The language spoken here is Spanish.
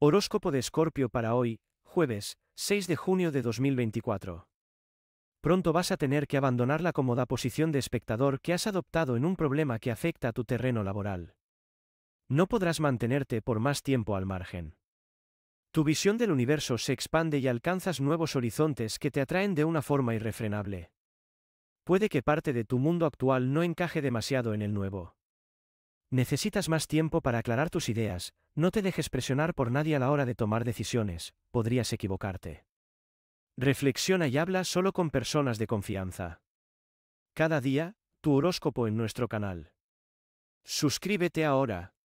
Horóscopo de Escorpio para hoy, jueves, 6 de junio de 2024. Pronto vas a tener que abandonar la cómoda posición de espectador que has adoptado en un problema que afecta a tu terreno laboral. No podrás mantenerte por más tiempo al margen. Tu visión del universo se expande y alcanzas nuevos horizontes que te atraen de una forma irrefrenable. Puede que parte de tu mundo actual no encaje demasiado en el nuevo. Necesitas más tiempo para aclarar tus ideas, no te dejes presionar por nadie a la hora de tomar decisiones, podrías equivocarte. Reflexiona y habla solo con personas de confianza. Cada día, tu horóscopo en nuestro canal. Suscríbete ahora.